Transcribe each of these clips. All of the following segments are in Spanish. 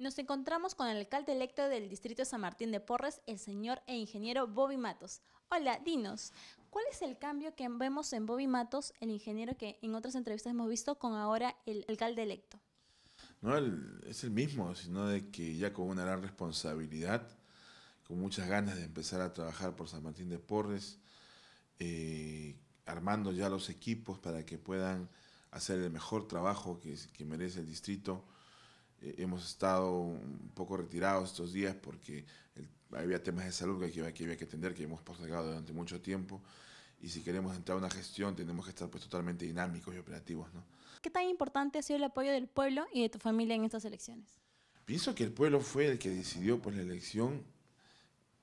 nos encontramos con el alcalde electo del distrito de San Martín de Porres, el señor e ingeniero Bobby Matos. Hola, dinos, ¿cuál es el cambio que vemos en Bobby Matos, el ingeniero que en otras entrevistas hemos visto con ahora el alcalde electo? No es el mismo, sino de que ya con una gran responsabilidad, con muchas ganas de empezar a trabajar por San Martín de Porres, eh, armando ya los equipos para que puedan hacer el mejor trabajo que, que merece el distrito eh, hemos estado un poco retirados estos días porque había temas de salud que, había que atender, que hemos postergado durante mucho tiempo. Y si queremos entrar a una gestión, tenemos que estar pues, totalmente dinámicos y operativos. ¿no? ¿Qué tan importante ha sido el apoyo del pueblo y de tu familia en estas elecciones? Pienso que el pueblo fue el que decidió pues, la elección,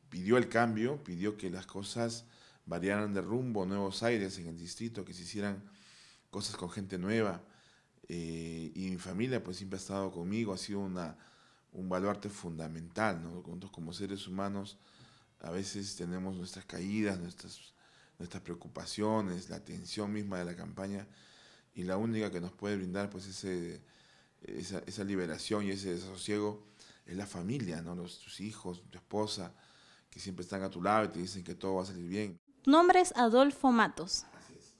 pidió el cambio, pidió que las cosas variaran de rumbo, nuevos aires en el distrito, que se hicieran cosas con gente nueva, eh, y mi familia pues siempre ha estado conmigo, ha sido un baluarte fundamental, ¿no? Nosotros como seres humanos a veces tenemos nuestras caídas, nuestras, nuestras preocupaciones, la tensión misma de la campaña y la única que nos puede brindar pues ese, esa, liberación y ese desasosiego es la familia, ¿no? tus hijos, tu esposa, que siempre están a tu lado y te dicen que todo va a salir bien. nombre es Adolfo Matos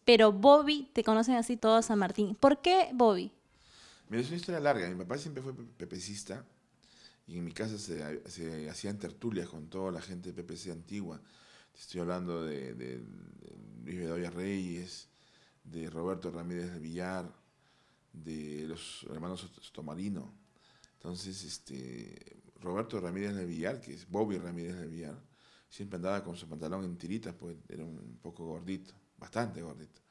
pero Bobby te conocen así todos San Martín. ¿Por qué Bobby? Mira, es una historia larga. Mi papá siempre fue pepecista y en mi casa se, hacían tertulias con toda la gente de PPC antigua. Te estoy hablando de, Luis Bedoya Reyes, de Roberto Ramírez de Villar, de los hermanos Tomarino. Entonces, este, Roberto Ramírez de Villar, que es Bobby Ramírez de Villar, siempre andaba con su pantalón en tiritas, pues era un poco gordito bastante gordito.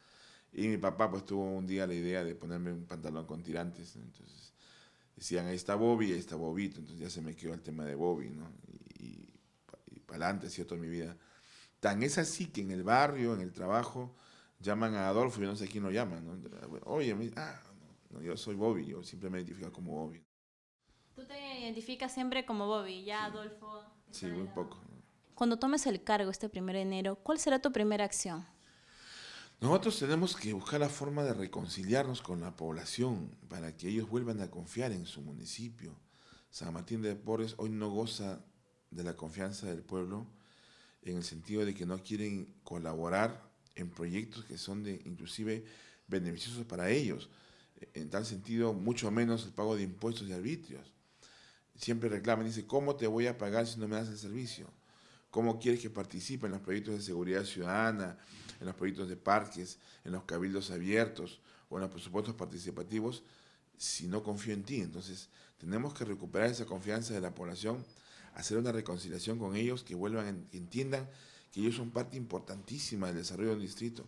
Y mi papá pues tuvo un día la idea de ponerme un pantalón con tirantes, entonces decían, ahí está Bobby, ahí está Bobito, entonces ya se me quedó el tema de Bobby, ¿no? Y, y, para adelante, ¿cierto? Mi vida. Tan es así que en el barrio, en el trabajo, llaman a Adolfo, y no sé quién lo llaman, ¿no? Oye, me, ah, no, yo soy Bobby, yo siempre me identifico como Bobby. Tú te identificas siempre como Bobby, ya Adolfo. Sí, muy poco. Cuando tomes el cargo este de enero, ¿cuál será tu primera acción? Nosotros tenemos que buscar la forma de reconciliarnos con la población para que ellos vuelvan a confiar en su municipio. San Martín de Porres hoy no goza de la confianza del pueblo en el sentido de que no quieren colaborar en proyectos que son de inclusive beneficiosos para ellos. En tal sentido, mucho menos el pago de impuestos y arbitrios. Siempre reclaman, dice, ¿cómo te voy a pagar si no me das el servicio? cómo quieres que participe en los proyectos de seguridad ciudadana, en los proyectos de parques, en los cabildos abiertos o en los presupuestos participativos, si no confío en ti. Entonces, tenemos que recuperar esa confianza de la población, hacer una reconciliación con ellos, que vuelvan, que entiendan que ellos son parte importantísima del desarrollo del distrito,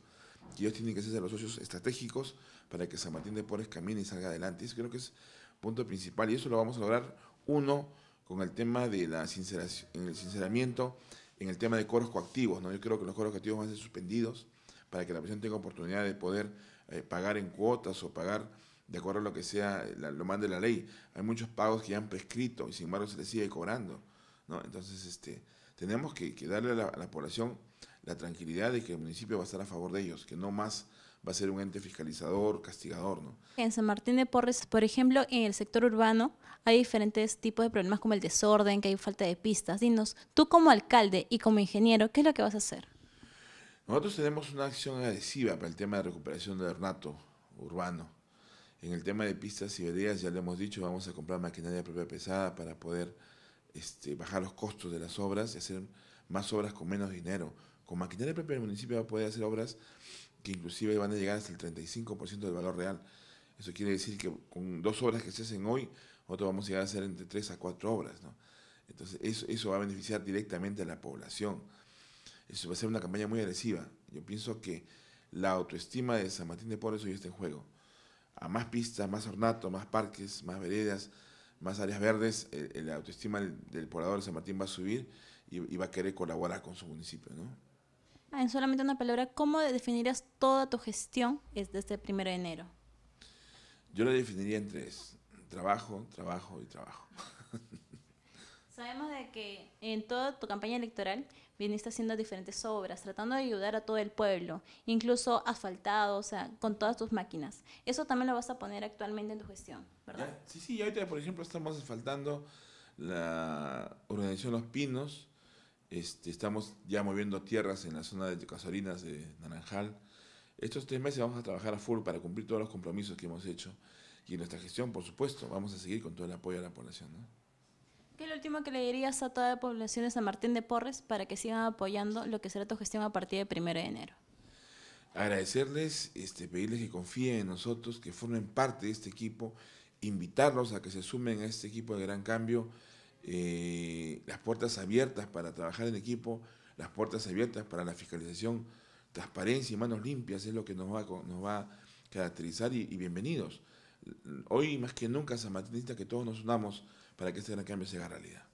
que ellos tienen que ser los socios estratégicos para que San Martín de Porres camine y salga adelante. Eso creo que es punto principal y eso lo vamos a lograr, uno, con el tema de la en el sinceramiento, en el tema de coros coactivos. ¿no? Yo creo que los coros coactivos van a ser suspendidos para que la presión tenga oportunidad de poder eh, pagar en cuotas o pagar de acuerdo a lo que sea, eh, lo lo de la ley. Hay muchos pagos que ya han prescrito y sin embargo se les sigue cobrando. ¿no? Entonces, este, tenemos que, darle a la, a la, población la tranquilidad de que el municipio va a estar a favor de ellos, que no más va a ser un ente fiscalizador, castigador, ¿no? En San Martín de Porres, por ejemplo, en el sector urbano hay diferentes tipos de problemas como el desorden, que hay falta de pistas. Dinos, tú como alcalde y como ingeniero, ¿qué es lo que vas a hacer? Nosotros tenemos una acción adhesiva para el tema de recuperación del ornato urbano. En el tema de pistas y veredas, ya le hemos dicho, vamos a comprar maquinaria propia pesada para poder este, bajar los costos de las obras y hacer más obras con menos dinero. Con maquinaria propia el municipio va a poder hacer obras que inclusive van a llegar hasta el 35% del valor real. Eso quiere decir que con dos obras que se hacen hoy, nosotros vamos a llegar a hacer entre tres a cuatro obras. ¿no? Entonces, eso, eso va a beneficiar directamente a la población. Eso va a ser una campaña muy agresiva. Yo pienso que la autoestima de San Martín de Porres hoy está en juego. A más pistas, más ornato, más parques, más veredas, más áreas verdes, eh, eh, la autoestima del poblador de San Martín va a subir y va a querer colaborar con su municipio. ¿no? Ah, en solamente una palabra, ¿cómo definirías toda tu gestión desde este primero de enero? Yo lo definiría en tres. Trabajo, trabajo y trabajo. Sabemos de que en toda tu campaña electoral viniste haciendo diferentes obras, tratando de ayudar a todo el pueblo, incluso asfaltado, o sea, con todas tus máquinas. Eso también lo vas a poner actualmente en tu gestión, ¿verdad? Sí, sí, ahorita por ejemplo estamos asfaltando la organización Los Pinos, este, estamos ya moviendo tierras en la zona de Casorinas de Naranjal. Estos tres meses vamos a trabajar a full para cumplir todos los compromisos que hemos hecho. Y en nuestra gestión, por supuesto, vamos a seguir con todo el apoyo a la población. ¿Qué es lo último que le dirías a toda la población de San Martín de Porres para que sigan apoyando lo que será tu gestión a partir del 1 de enero? Agradecerles, este, pedirles que confíen en nosotros, que formen parte de este equipo, invitarlos a que se sumen a este equipo de gran cambio. Eh, las puertas abiertas para trabajar en equipo, las puertas abiertas para la fiscalización, transparencia y manos limpias es lo que nos va, nos va a caracterizar y, bienvenidos. Hoy más que nunca, San Martín que todos nos unamos para que este gran cambio se haga realidad.